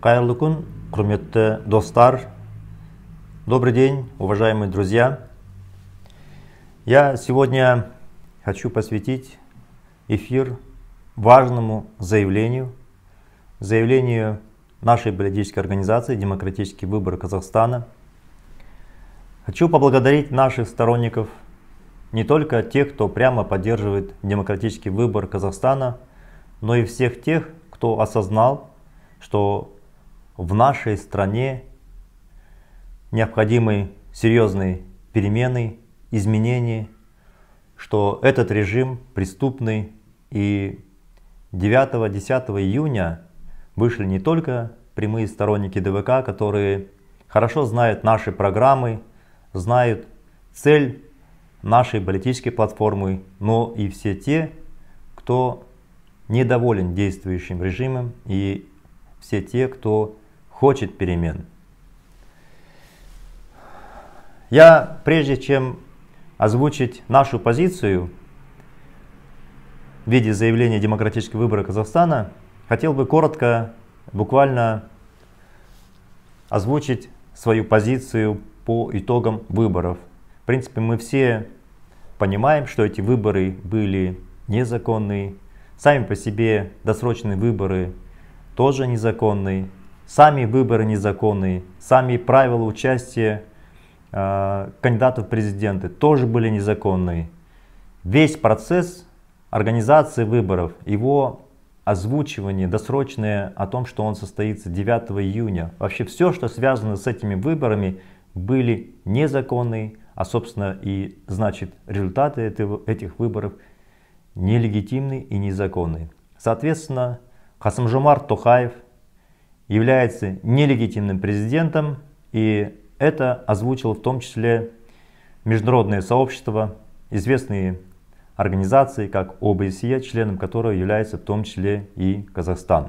Кайырлы күн, құрметті достар. Добрый день, уважаемые друзья. Я сегодня хочу посвятить эфир важному заявлению, заявлению нашей политической организации «Демократический выбор Казахстана». Хочу поблагодарить наших сторонников, не только тех, кто прямо поддерживает демократический выбор Казахстана, но и всех тех, кто осознал, что в нашей стране необходимы серьезные перемены, изменения, что этот режим преступный. И 9-10 июня вышли не только прямые сторонники ДВК, которые хорошо знают наши программы, знают цель нашей политической платформы, но и все те, кто недоволен действующим режимом и все те, кто хочет перемен. Я, прежде чем озвучить нашу позицию в виде заявления демократических выборов Казахстана, хотел бы коротко, буквально озвучить свою позицию по итогам выборов. В принципе, мы все понимаем, что эти выборы были незаконные. Сами по себе досрочные выборы тоже незаконные сами выборы незаконные, сами правила участия э, кандидатов в президенты тоже были незаконные. Весь процесс организации выборов, его озвучивание досрочное о том, что он состоится 9 июня, вообще все, что связано с этими выборами, были незаконные, а собственно и значит результаты этого, этих выборов нелегитимны и незаконны. Соответственно, Хасамжумар Тухаев – является нелегитимным президентом, и это озвучило в том числе международное сообщество, известные организации, как ОБСЕ, членом которого является в том числе и Казахстан.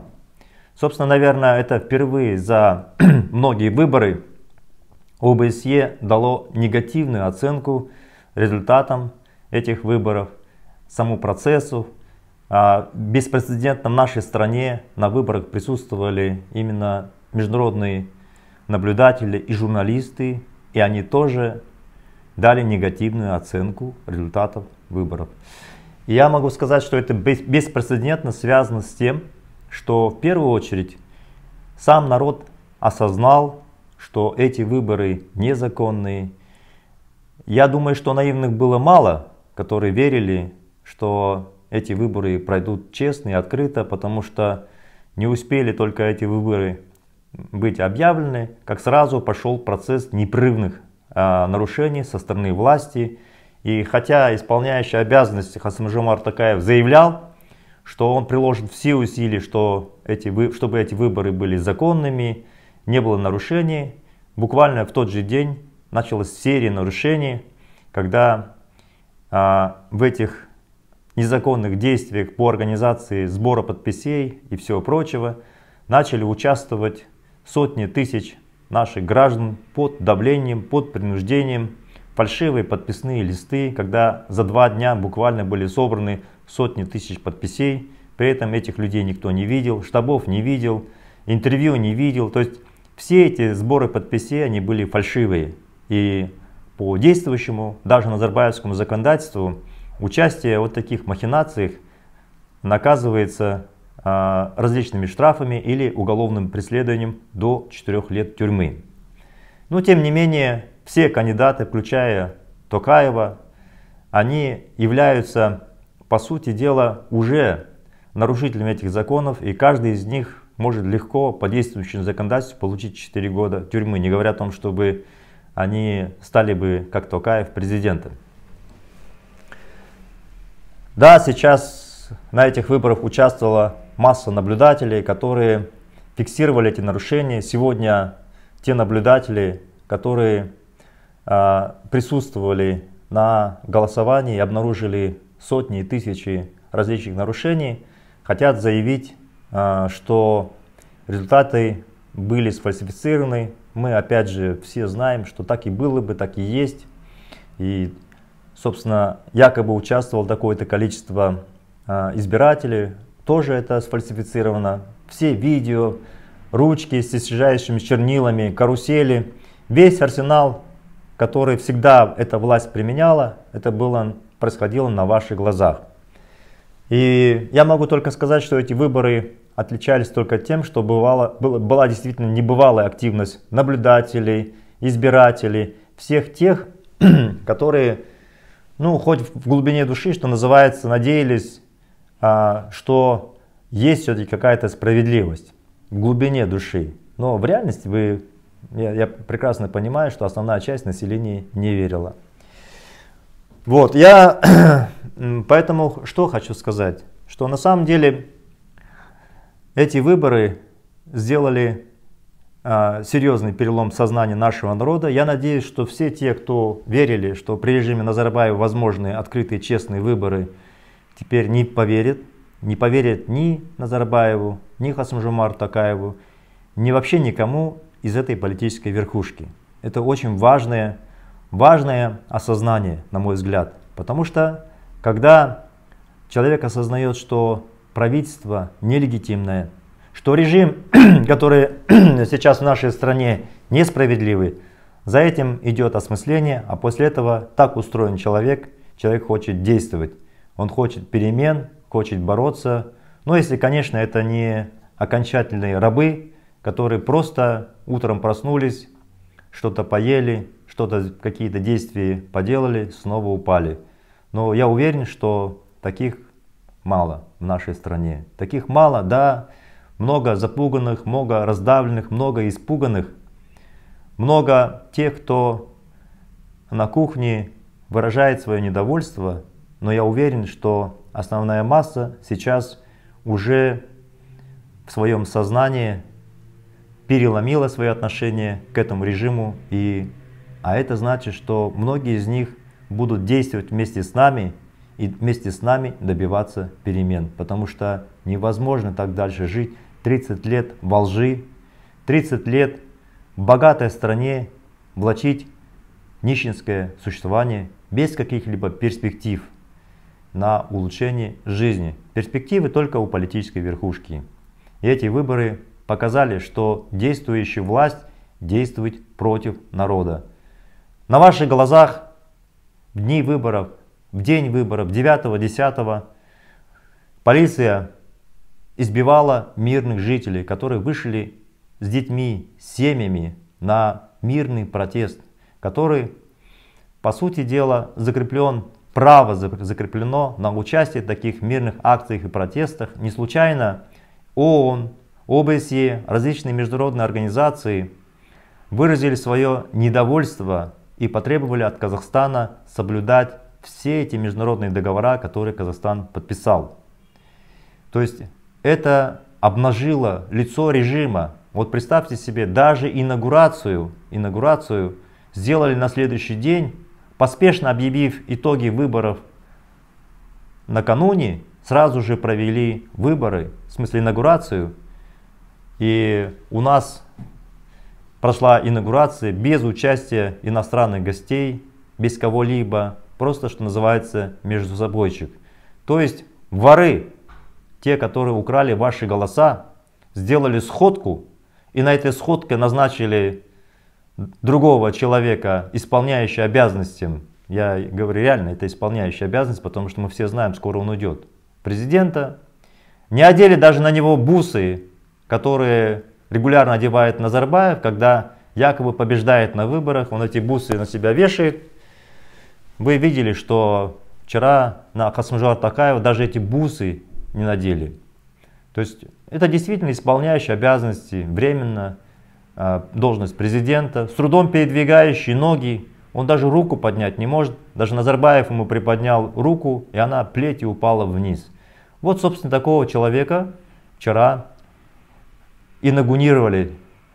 Собственно, наверное, это впервые за многие выборы ОБСЕ дало негативную оценку результатам этих выборов, саму процессу, а, беспрецедентно в нашей стране на выборах присутствовали именно международные наблюдатели и журналисты, и они тоже дали негативную оценку результатов выборов. И я могу сказать, что это беспрецедентно связано с тем, что в первую очередь сам народ осознал, что эти выборы незаконные. Я думаю, что наивных было мало, которые верили, что эти выборы пройдут честно и открыто, потому что не успели только эти выборы быть объявлены, как сразу пошел процесс непрерывных э, нарушений со стороны власти. И хотя исполняющий обязанности Хасмжи Мартакаев заявлял, что он приложит все усилия, что эти, чтобы эти выборы были законными, не было нарушений, буквально в тот же день началась серия нарушений, когда э, в этих незаконных действиях по организации сбора подписей и всего прочего начали участвовать сотни тысяч наших граждан под давлением, под принуждением, фальшивые подписные листы, когда за два дня буквально были собраны сотни тысяч подписей, при этом этих людей никто не видел, штабов не видел, интервью не видел, то есть все эти сборы подписей, они были фальшивые. И по действующему, даже назарбаевскому законодательству, Участие вот таких махинациях наказывается а, различными штрафами или уголовным преследованием до 4 лет тюрьмы. Но тем не менее, все кандидаты, включая Токаева, они являются, по сути дела, уже нарушителями этих законов, и каждый из них может легко по действующему законодательству получить 4 года тюрьмы, не говоря о том, чтобы они стали бы, как Токаев, президентом. Да, сейчас на этих выборах участвовала масса наблюдателей, которые фиксировали эти нарушения. Сегодня те наблюдатели, которые э, присутствовали на голосовании и обнаружили сотни и тысячи различных нарушений, хотят заявить, э, что результаты были сфальсифицированы. Мы опять же все знаем, что так и было бы, так и есть. И собственно, якобы участвовало такое-то количество а, избирателей, тоже это сфальсифицировано. Все видео, ручки с исчезающими чернилами, карусели, весь арсенал, который всегда эта власть применяла, это было, происходило на ваших глазах. И я могу только сказать, что эти выборы отличались только тем, что бывало, было, была действительно небывалая активность наблюдателей, избирателей, всех тех, которые ну, хоть в глубине души, что называется, надеялись, а, что есть все-таки какая-то справедливость в глубине души. Но в реальности вы, я, я прекрасно понимаю, что основная часть населения не верила. Вот, я поэтому что хочу сказать, что на самом деле эти выборы сделали а, серьезный перелом сознания нашего народа. Я надеюсь, что все те, кто верили, что при режиме Назарбаева возможны открытые честные выборы, теперь не поверят. Не поверят ни Назарбаеву, ни Хасмжумару Такаеву, ни вообще никому из этой политической верхушки. Это очень важное, важное осознание, на мой взгляд. Потому что, когда человек осознает, что правительство нелегитимное, что режим, который сейчас в нашей стране несправедливый, за этим идет осмысление, а после этого так устроен человек, человек хочет действовать, он хочет перемен, хочет бороться. Но если, конечно, это не окончательные рабы, которые просто утром проснулись, что-то поели, что-то, какие-то действия поделали, снова упали. Но я уверен, что таких мало в нашей стране. Таких мало, да, много запуганных, много раздавленных, много испуганных. Много тех, кто на кухне выражает свое недовольство, но я уверен, что основная масса сейчас уже в своем сознании переломила свои отношения к этому режиму, и, а это значит, что многие из них будут действовать вместе с нами и вместе с нами добиваться перемен, потому что невозможно так дальше жить, 30 лет во лжи, 30 лет в богатой стране влачить нищенское существование без каких-либо перспектив на улучшение жизни. Перспективы только у политической верхушки. И эти выборы показали, что действующая власть действует против народа. На ваших глазах в дни выборов, в день выборов, 9-10, полиция избивала мирных жителей, которые вышли с детьми, с семьями на мирный протест, который, по сути дела, закреплен, право закреплено на участие в таких мирных акциях и протестах. Не случайно ООН, ОБСЕ, различные международные организации выразили свое недовольство и потребовали от Казахстана соблюдать все эти международные договора, которые Казахстан подписал. То есть это обнажило лицо режима. Вот представьте себе, даже инаугурацию, инаугурацию сделали на следующий день, поспешно объявив итоги выборов накануне, сразу же провели выборы, в смысле инаугурацию. И у нас прошла инаугурация без участия иностранных гостей, без кого-либо, просто, что называется, между собойчик. То есть воры те, которые украли ваши голоса, сделали сходку, и на этой сходке назначили другого человека, исполняющего обязанности. Я говорю реально, это исполняющая обязанность, потому что мы все знаем, скоро он уйдет. Президента. Не одели даже на него бусы, которые регулярно одевает Назарбаев, когда якобы побеждает на выборах, он эти бусы на себя вешает. Вы видели, что вчера на Хасмжар Такаева даже эти бусы не надели. То есть это действительно исполняющий обязанности временно, а, должность президента, с трудом передвигающий ноги, он даже руку поднять не может, даже Назарбаев ему приподнял руку, и она плетью упала вниз. Вот, собственно, такого человека вчера инаугурировали,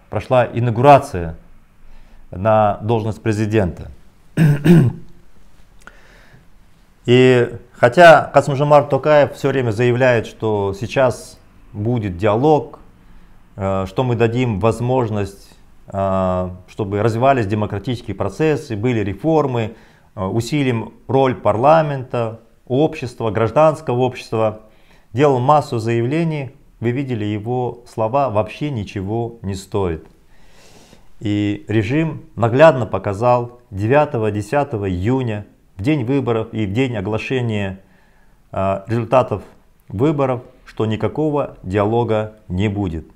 прошла инаугурация на должность президента. И Хотя Касымжамар Токаев все время заявляет, что сейчас будет диалог, э, что мы дадим возможность, э, чтобы развивались демократические процессы, были реформы, э, усилим роль парламента, общества, гражданского общества. Делал массу заявлений, вы видели его слова, вообще ничего не стоит. И режим наглядно показал 9-10 июня в день выборов и в день оглашения э, результатов выборов, что никакого диалога не будет.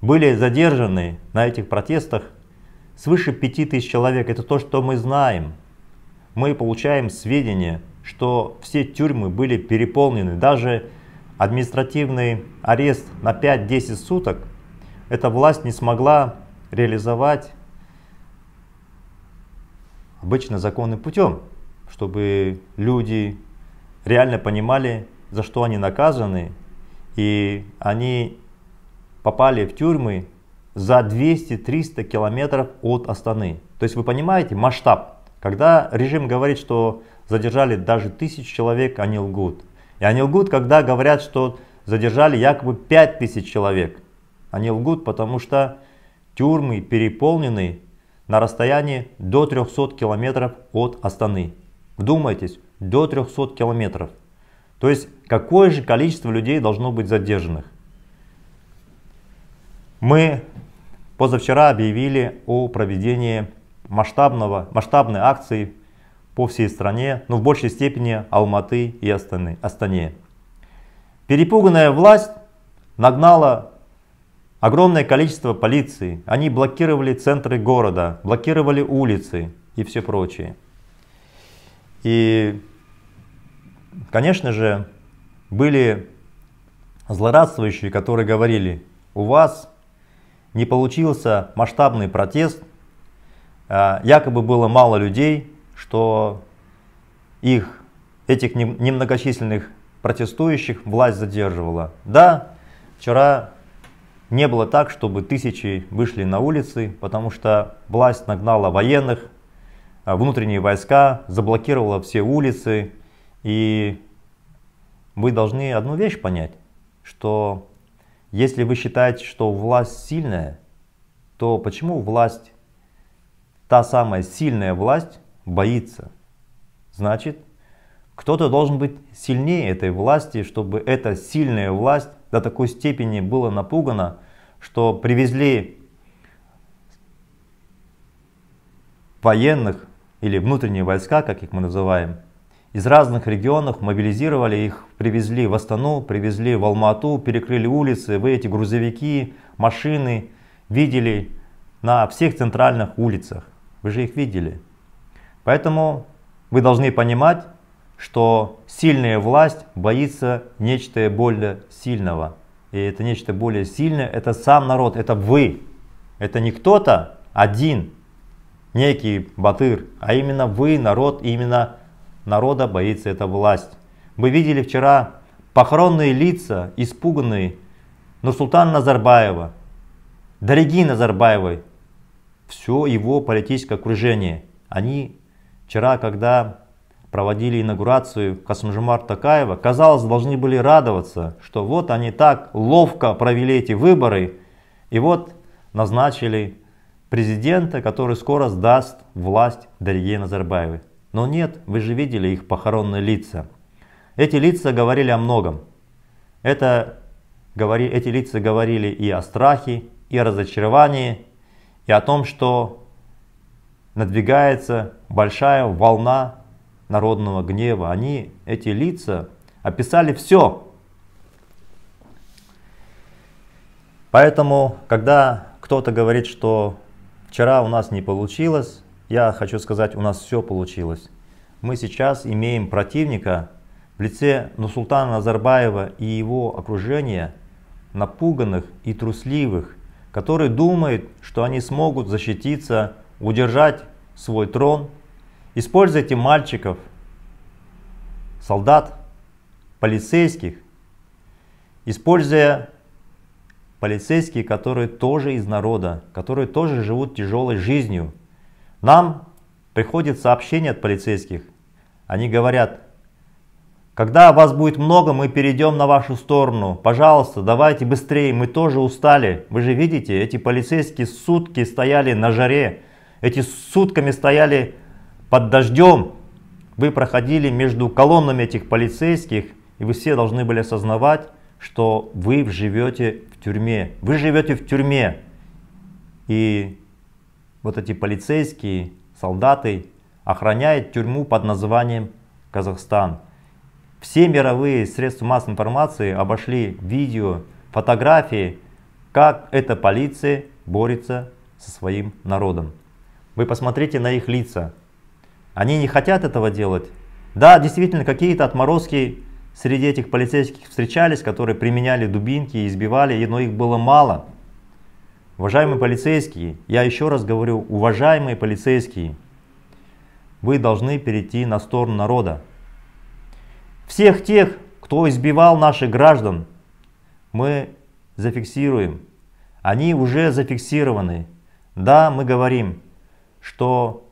Были задержаны на этих протестах свыше 5000 человек. Это то, что мы знаем. Мы получаем сведения, что все тюрьмы были переполнены. Даже административный арест на 5-10 суток эта власть не смогла реализовать обычно законным путем чтобы люди реально понимали, за что они наказаны, и они попали в тюрьмы за 200-300 километров от Астаны. То есть вы понимаете масштаб. Когда режим говорит, что задержали даже тысяч человек, они лгут. И они лгут, когда говорят, что задержали якобы 5000 человек. Они лгут, потому что тюрьмы переполнены на расстоянии до 300 километров от Астаны. Вдумайтесь, до 300 километров. То есть какое же количество людей должно быть задержанных? Мы позавчера объявили о проведении масштабного, масштабной акции по всей стране, но ну, в большей степени Алматы и Астаны, Астане. Перепуганная власть нагнала огромное количество полиции. Они блокировали центры города, блокировали улицы и все прочее. И, конечно же, были злорадствующие, которые говорили, у вас не получился масштабный протест, а, якобы было мало людей, что их, этих немногочисленных протестующих власть задерживала. Да, вчера не было так, чтобы тысячи вышли на улицы, потому что власть нагнала военных, а внутренние войска, заблокировала все улицы. И вы должны одну вещь понять, что если вы считаете, что власть сильная, то почему власть, та самая сильная власть, боится? Значит, кто-то должен быть сильнее этой власти, чтобы эта сильная власть до такой степени была напугана, что привезли военных или внутренние войска, как их мы называем, из разных регионов мобилизировали их, привезли в Астану, привезли в Алмату, перекрыли улицы. Вы эти грузовики, машины видели на всех центральных улицах. Вы же их видели. Поэтому вы должны понимать, что сильная власть боится нечто более сильного. И это нечто более сильное, это сам народ, это вы. Это не кто-то один, некий Батыр, а именно вы, народ, именно народа боится эта власть. Мы видели вчера похоронные лица, испуганные Нурсултан Назарбаева, дорогие Назарбаевой, все его политическое окружение. Они вчера, когда проводили инаугурацию Касмжимар Такаева, казалось, должны были радоваться, что вот они так ловко провели эти выборы, и вот назначили президента, который скоро сдаст власть Дарье Назарбаевой. Но нет, вы же видели их похоронные лица. Эти лица говорили о многом. Это, говори, эти лица говорили и о страхе, и о разочаровании, и о том, что надвигается большая волна народного гнева. Они, эти лица, описали все. Поэтому, когда кто-то говорит, что Вчера у нас не получилось, я хочу сказать, у нас все получилось. Мы сейчас имеем противника в лице Нусултана Назарбаева и его окружения, напуганных и трусливых, которые думают, что они смогут защититься, удержать свой трон. Используйте мальчиков, солдат, полицейских, используя полицейские, которые тоже из народа, которые тоже живут тяжелой жизнью. Нам приходит сообщение от полицейских. Они говорят, когда вас будет много, мы перейдем на вашу сторону. Пожалуйста, давайте быстрее, мы тоже устали. Вы же видите, эти полицейские сутки стояли на жаре. Эти сутками стояли под дождем. Вы проходили между колоннами этих полицейских, и вы все должны были осознавать, что вы живете тюрьме. Вы живете в тюрьме. И вот эти полицейские, солдаты охраняют тюрьму под названием Казахстан. Все мировые средства массовой информации обошли видео, фотографии, как эта полиция борется со своим народом. Вы посмотрите на их лица. Они не хотят этого делать. Да, действительно, какие-то отморозки среди этих полицейских встречались, которые применяли дубинки и избивали, но их было мало. Уважаемые полицейские, я еще раз говорю, уважаемые полицейские, вы должны перейти на сторону народа. Всех тех, кто избивал наших граждан, мы зафиксируем. Они уже зафиксированы. Да, мы говорим, что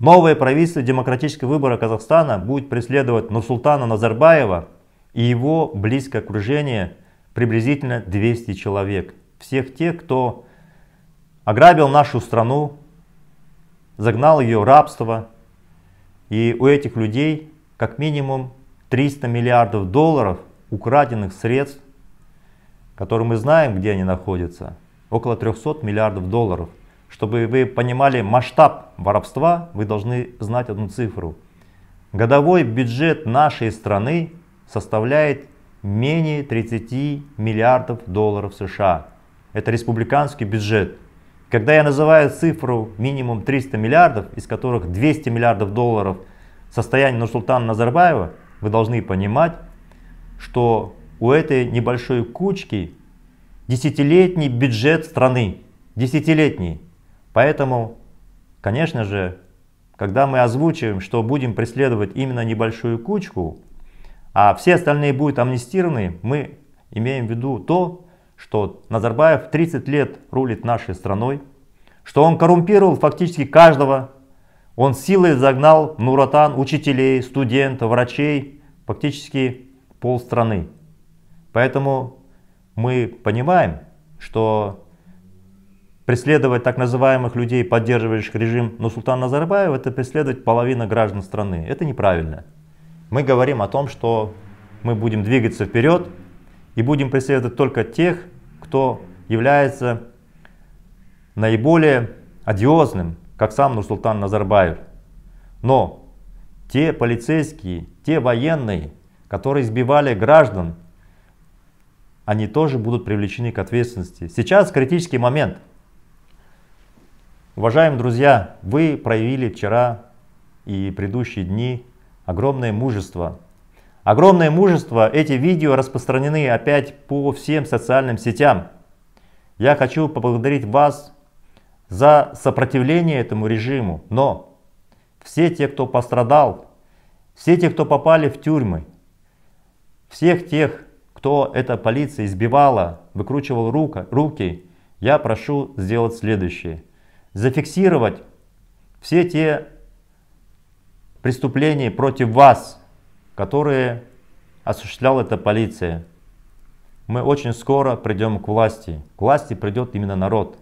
Новое правительство демократического выбора Казахстана будет преследовать Нурсултана Назарбаева и его близкое окружение приблизительно 200 человек. Всех тех, кто ограбил нашу страну, загнал ее рабство. И у этих людей как минимум 300 миллиардов долларов украденных средств, которые мы знаем, где они находятся, около 300 миллиардов долларов. Чтобы вы понимали масштаб воровства, вы должны знать одну цифру. Годовой бюджет нашей страны составляет менее 30 миллиардов долларов США. Это республиканский бюджет. Когда я называю цифру минимум 300 миллиардов, из которых 200 миллиардов долларов состояние Нурсултана Назарбаева, вы должны понимать, что у этой небольшой кучки десятилетний бюджет страны. Десятилетний. Поэтому, конечно же, когда мы озвучиваем, что будем преследовать именно небольшую кучку, а все остальные будут амнистированы, мы имеем в виду то, что Назарбаев 30 лет рулит нашей страной, что он коррумпировал фактически каждого, он силой загнал Нуратан учителей, студентов, врачей, фактически полстраны. Поэтому мы понимаем, что преследовать так называемых людей, поддерживающих режим Нусултана Назарбаева, это преследовать половина граждан страны. Это неправильно. Мы говорим о том, что мы будем двигаться вперед и будем преследовать только тех, кто является наиболее одиозным, как сам Нурсултан Назарбаев. Но те полицейские, те военные, которые избивали граждан, они тоже будут привлечены к ответственности. Сейчас критический момент – Уважаемые друзья, вы проявили вчера и предыдущие дни огромное мужество. Огромное мужество, эти видео распространены опять по всем социальным сетям. Я хочу поблагодарить вас за сопротивление этому режиму, но все те, кто пострадал, все те, кто попали в тюрьмы, всех тех, кто эта полиция избивала, выкручивал рука, руки, я прошу сделать следующее – зафиксировать все те преступления против вас, которые осуществляла эта полиция. Мы очень скоро придем к власти. К власти придет именно народ.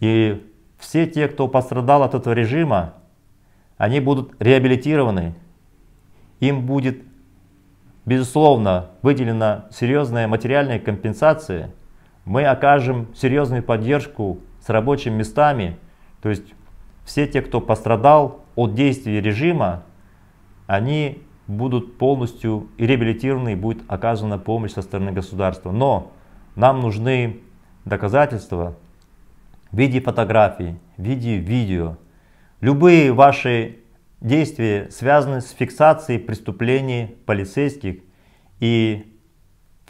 И все те, кто пострадал от этого режима, они будут реабилитированы. Им будет, безусловно, выделена серьезная материальная компенсация. Мы окажем серьезную поддержку с рабочими местами. То есть все те, кто пострадал от действий режима, они будут полностью реабилитированы и будет оказана помощь со стороны государства. Но нам нужны доказательства в виде фотографий, в виде видео. Любые ваши действия связаны с фиксацией преступлений полицейских и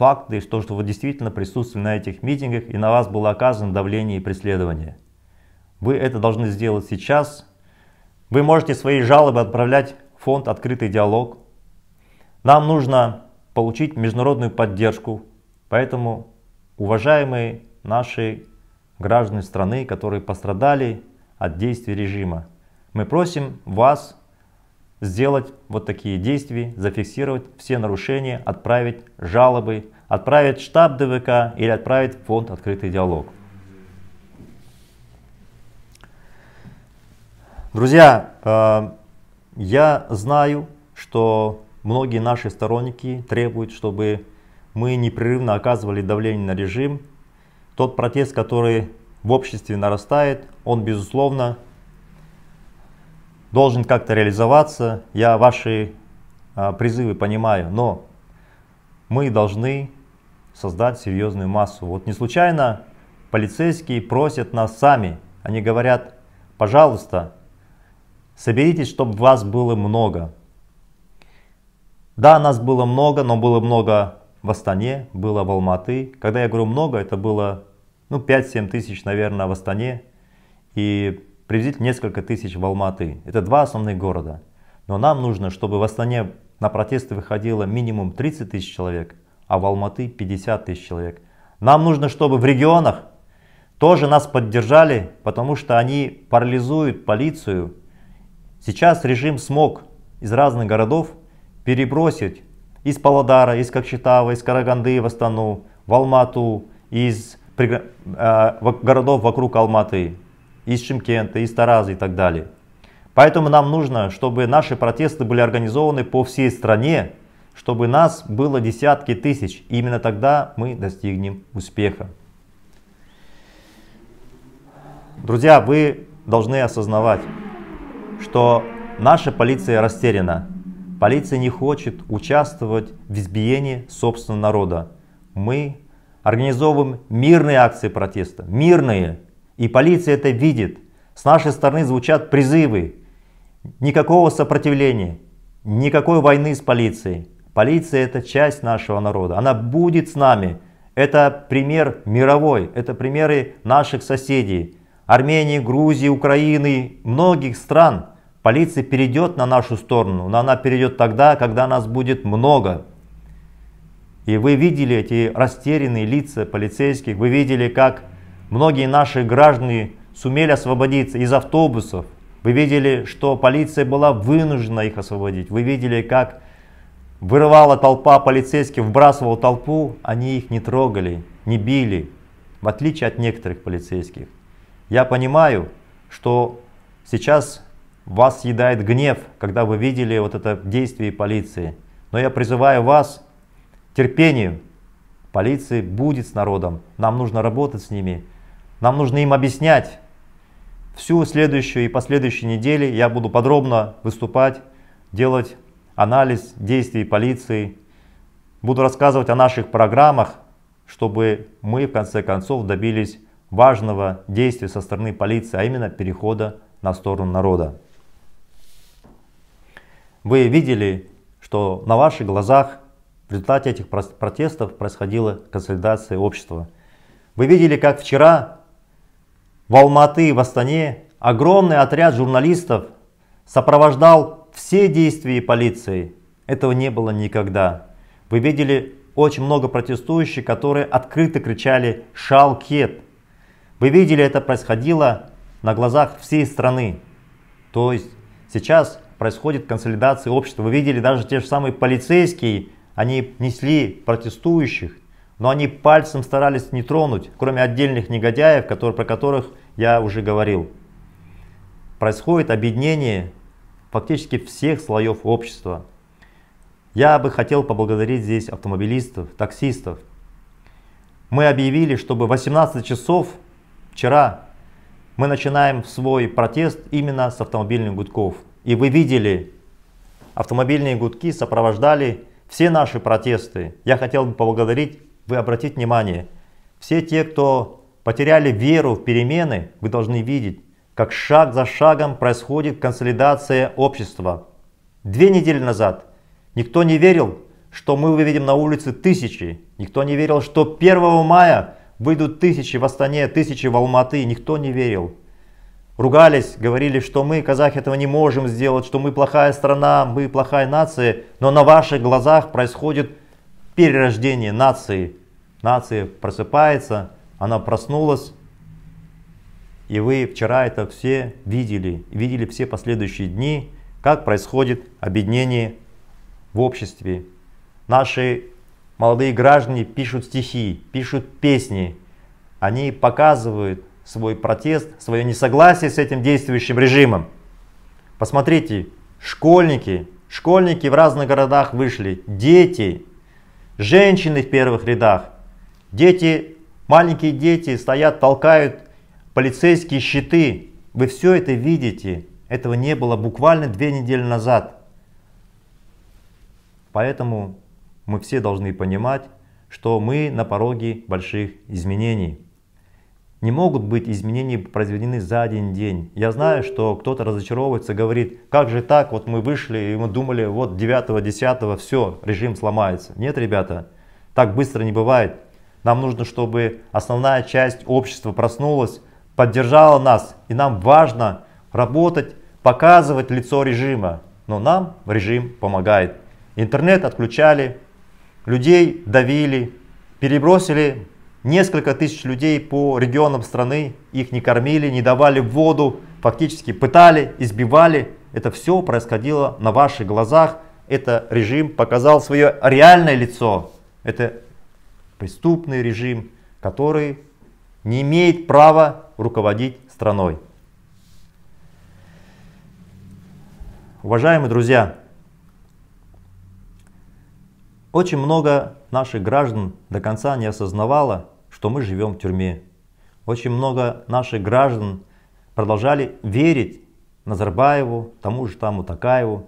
факты лишь то, что вы действительно присутствовали на этих митингах и на вас было оказано давление и преследование. Вы это должны сделать сейчас. Вы можете свои жалобы отправлять в фонд «Открытый диалог». Нам нужно получить международную поддержку. Поэтому, уважаемые наши граждане страны, которые пострадали от действий режима, мы просим вас сделать вот такие действия, зафиксировать все нарушения, отправить жалобы, отправить штаб ДВК или отправить в фонд «Открытый диалог». Друзья, э, я знаю, что многие наши сторонники требуют, чтобы мы непрерывно оказывали давление на режим. Тот протест, который в обществе нарастает, он, безусловно, должен как-то реализоваться. Я ваши а, призывы понимаю, но мы должны создать серьезную массу. Вот не случайно полицейские просят нас сами. Они говорят, пожалуйста, соберитесь, чтобы вас было много. Да, нас было много, но было много в Астане, было в Алматы. Когда я говорю много, это было ну, 5-7 тысяч, наверное, в Астане. И приблизительно несколько тысяч в Алматы. Это два основных города. Но нам нужно, чтобы в Астане на протесты выходило минимум 30 тысяч человек, а в Алматы 50 тысяч человек. Нам нужно, чтобы в регионах тоже нас поддержали, потому что они парализуют полицию. Сейчас режим смог из разных городов перебросить из Паладара, из Кокчетава, из Караганды в Астану, в Алмату, из э, городов вокруг Алматы из Шимкента, из Тараза и так далее. Поэтому нам нужно, чтобы наши протесты были организованы по всей стране, чтобы нас было десятки тысяч. именно тогда мы достигнем успеха. Друзья, вы должны осознавать, что наша полиция растеряна. Полиция не хочет участвовать в избиении собственного народа. Мы организовываем мирные акции протеста, мирные, и полиция это видит. С нашей стороны звучат призывы. Никакого сопротивления, никакой войны с полицией. Полиция это часть нашего народа. Она будет с нами. Это пример мировой, это примеры наших соседей. Армении, Грузии, Украины, многих стран. Полиция перейдет на нашу сторону, но она перейдет тогда, когда нас будет много. И вы видели эти растерянные лица полицейских, вы видели, как Многие наши граждане сумели освободиться из автобусов. Вы видели, что полиция была вынуждена их освободить. Вы видели, как вырывала толпа полицейских, вбрасывала толпу. Они их не трогали, не били, в отличие от некоторых полицейских. Я понимаю, что сейчас вас съедает гнев, когда вы видели вот это действие полиции. Но я призываю вас к терпению. Полиция будет с народом. Нам нужно работать с ними. Нам нужно им объяснять. Всю следующую и последующие недели я буду подробно выступать, делать анализ действий полиции. Буду рассказывать о наших программах, чтобы мы в конце концов добились важного действия со стороны полиции, а именно перехода на сторону народа. Вы видели, что на ваших глазах в результате этих протестов происходила консолидация общества. Вы видели, как вчера в Алматы и в Астане огромный отряд журналистов сопровождал все действия полиции. Этого не было никогда. Вы видели очень много протестующих, которые открыто кричали «Шалкет!». Вы видели, это происходило на глазах всей страны. То есть сейчас происходит консолидация общества. Вы видели, даже те же самые полицейские, они несли протестующих, но они пальцем старались не тронуть, кроме отдельных негодяев, которые, про которых я уже говорил, происходит объединение фактически всех слоев общества. Я бы хотел поблагодарить здесь автомобилистов, таксистов. Мы объявили, чтобы 18 часов вчера мы начинаем свой протест именно с автомобильных гудков. И вы видели, автомобильные гудки сопровождали все наши протесты. Я хотел бы поблагодарить, вы обратите внимание, все те, кто потеряли веру в перемены, вы должны видеть, как шаг за шагом происходит консолидация общества. Две недели назад никто не верил, что мы выведем на улице тысячи. Никто не верил, что 1 мая выйдут тысячи в Астане, тысячи в Алматы. Никто не верил. Ругались, говорили, что мы, казахи, этого не можем сделать, что мы плохая страна, мы плохая нация. Но на ваших глазах происходит перерождение нации. Нация просыпается, она проснулась, и вы вчера это все видели, видели все последующие дни, как происходит объединение в обществе. Наши молодые граждане пишут стихи, пишут песни, они показывают свой протест, свое несогласие с этим действующим режимом. Посмотрите, школьники, школьники в разных городах вышли, дети, женщины в первых рядах, дети Маленькие дети стоят, толкают полицейские щиты. Вы все это видите. Этого не было буквально две недели назад. Поэтому мы все должны понимать, что мы на пороге больших изменений. Не могут быть изменения произведены за один день. Я знаю, что кто-то разочаровывается, говорит, как же так, вот мы вышли и мы думали, вот 9-10 все, режим сломается. Нет, ребята, так быстро не бывает. Нам нужно, чтобы основная часть общества проснулась, поддержала нас. И нам важно работать, показывать лицо режима. Но нам режим помогает. Интернет отключали, людей давили, перебросили несколько тысяч людей по регионам страны. Их не кормили, не давали воду, фактически пытали, избивали. Это все происходило на ваших глазах. Это режим показал свое реальное лицо. Это преступный режим, который не имеет права руководить страной. Уважаемые друзья, очень много наших граждан до конца не осознавало, что мы живем в тюрьме. Очень много наших граждан продолжали верить Назарбаеву, тому же тому Такаеву,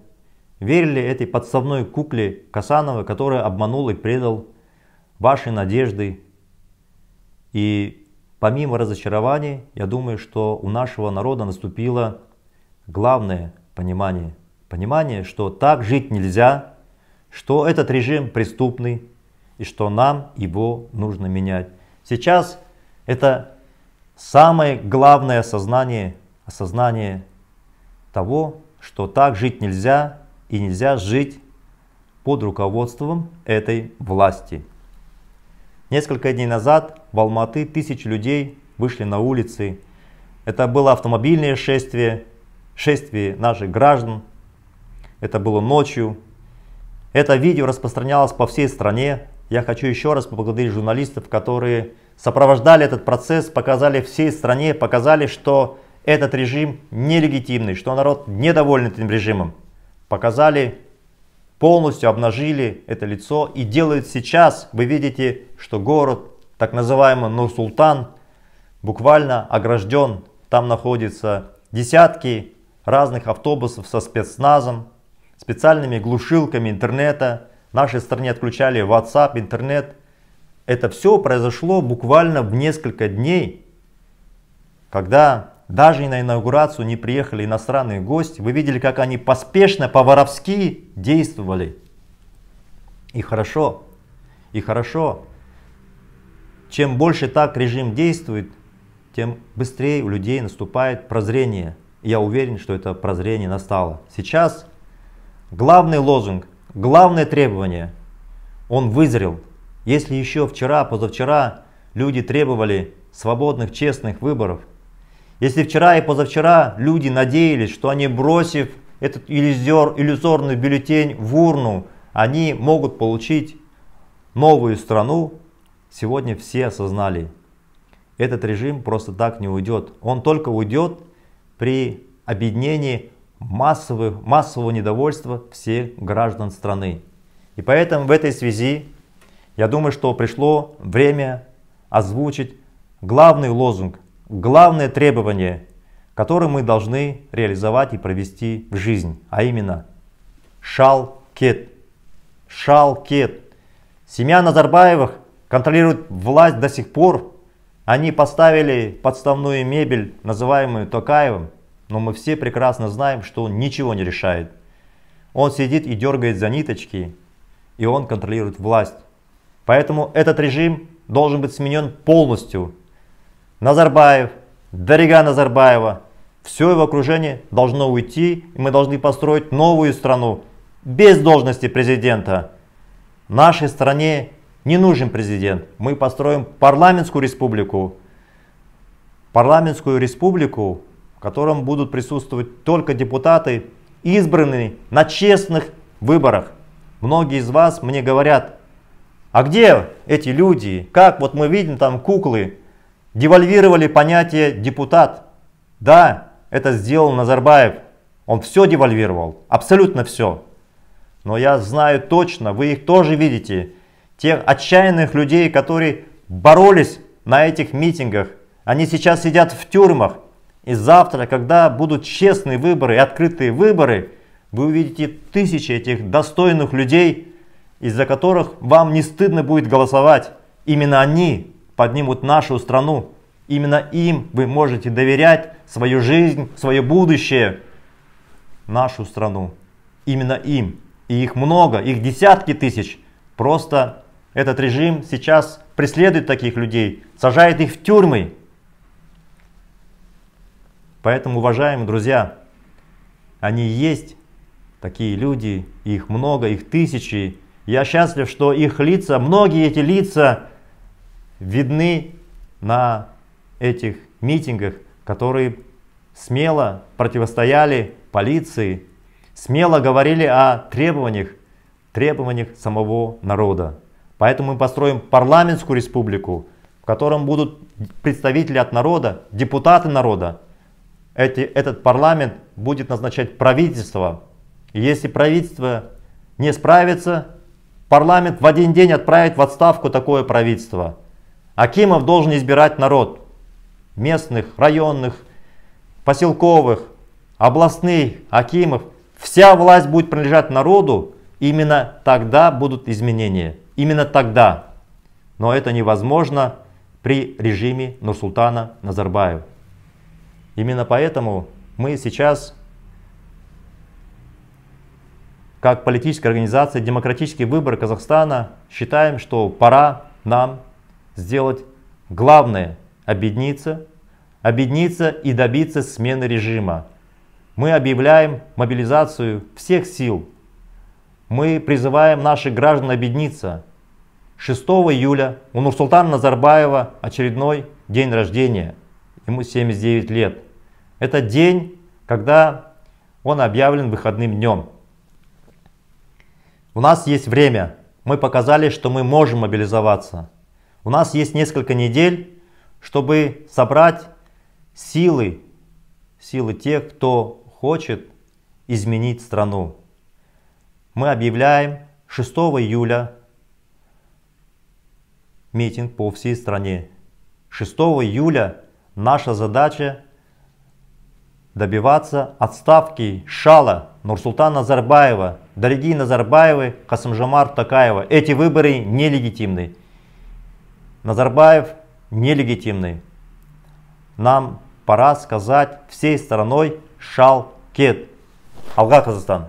верили этой подставной кукле Касанова, которая обманул и предал вашей надежды И помимо разочарований, я думаю, что у нашего народа наступило главное понимание. Понимание, что так жить нельзя, что этот режим преступный и что нам его нужно менять. Сейчас это самое главное осознание, осознание того, что так жить нельзя и нельзя жить под руководством этой власти. Несколько дней назад в Алматы тысячи людей вышли на улицы. Это было автомобильное шествие, шествие наших граждан. Это было ночью. Это видео распространялось по всей стране. Я хочу еще раз поблагодарить журналистов, которые сопровождали этот процесс, показали всей стране, показали, что этот режим нелегитимный, что народ недоволен этим режимом. Показали полностью обнажили это лицо и делают сейчас, вы видите, что город, так называемый Нур-Султан, буквально огражден. Там находятся десятки разных автобусов со спецназом, специальными глушилками интернета. В нашей стране отключали WhatsApp, интернет. Это все произошло буквально в несколько дней, когда даже и на инаугурацию не приехали иностранные гости. Вы видели, как они поспешно, по-воровски действовали. И хорошо, и хорошо. Чем больше так режим действует, тем быстрее у людей наступает прозрение. я уверен, что это прозрение настало. Сейчас главный лозунг, главное требование, он вызрел. Если еще вчера, позавчера люди требовали свободных, честных выборов – если вчера и позавчера люди надеялись, что они, бросив этот иллюзор, иллюзорный бюллетень в урну, они могут получить новую страну, сегодня все осознали, этот режим просто так не уйдет. Он только уйдет при объединении массовых, массового недовольства всех граждан страны. И поэтому в этой связи, я думаю, что пришло время озвучить главный лозунг главное требование, которое мы должны реализовать и провести в жизнь, а именно шалкет. Шалкет. Семья Назарбаевых контролирует власть до сих пор. Они поставили подставную мебель, называемую Токаевым, но мы все прекрасно знаем, что он ничего не решает. Он сидит и дергает за ниточки, и он контролирует власть. Поэтому этот режим должен быть сменен полностью. Назарбаев, дорога Назарбаева, все его окружение должно уйти, и мы должны построить новую страну без должности президента. Нашей стране не нужен президент. Мы построим парламентскую республику. Парламентскую республику, в котором будут присутствовать только депутаты, избранные на честных выборах. Многие из вас мне говорят, а где эти люди? Как вот мы видим там куклы? Девальвировали понятие «депутат». Да, это сделал Назарбаев. Он все девальвировал, абсолютно все. Но я знаю точно, вы их тоже видите. Тех отчаянных людей, которые боролись на этих митингах. Они сейчас сидят в тюрьмах. И завтра, когда будут честные выборы и открытые выборы, вы увидите тысячи этих достойных людей, из-за которых вам не стыдно будет голосовать. Именно они поднимут нашу страну. Именно им вы можете доверять свою жизнь, свое будущее, нашу страну. Именно им. И их много, их десятки тысяч. Просто этот режим сейчас преследует таких людей, сажает их в тюрьмы. Поэтому, уважаемые друзья, они есть такие люди, их много, их тысячи. Я счастлив, что их лица, многие эти лица видны на этих митингах, которые смело противостояли полиции, смело говорили о требованиях, требованиях самого народа. Поэтому мы построим парламентскую республику, в котором будут представители от народа, депутаты народа. Эти, этот парламент будет назначать правительство. И если правительство не справится, парламент в один день отправит в отставку такое правительство. Акимов должен избирать народ. Местных, районных, поселковых, областных акимов. Вся власть будет принадлежать народу, именно тогда будут изменения. Именно тогда. Но это невозможно при режиме Нурсултана Назарбаева. Именно поэтому мы сейчас, как политическая организация «Демократический выбор Казахстана», считаем, что пора нам сделать. Главное – объединиться, объединиться и добиться смены режима. Мы объявляем мобилизацию всех сил. Мы призываем наших граждан объединиться. 6 июля у Нурсултана Назарбаева очередной день рождения. Ему 79 лет. Это день, когда он объявлен выходным днем. У нас есть время. Мы показали, что мы можем мобилизоваться. У нас есть несколько недель, чтобы собрать силы, силы тех, кто хочет изменить страну. Мы объявляем 6 июля митинг по всей стране. 6 июля наша задача добиваться отставки Шала Нурсултана Назарбаева. Дорогие Назарбаевы, Касымжамар Такаева, эти выборы нелегитимны. Назарбаев нелегитимный. Нам пора сказать всей страной Шалкет. Алга, Казахстан.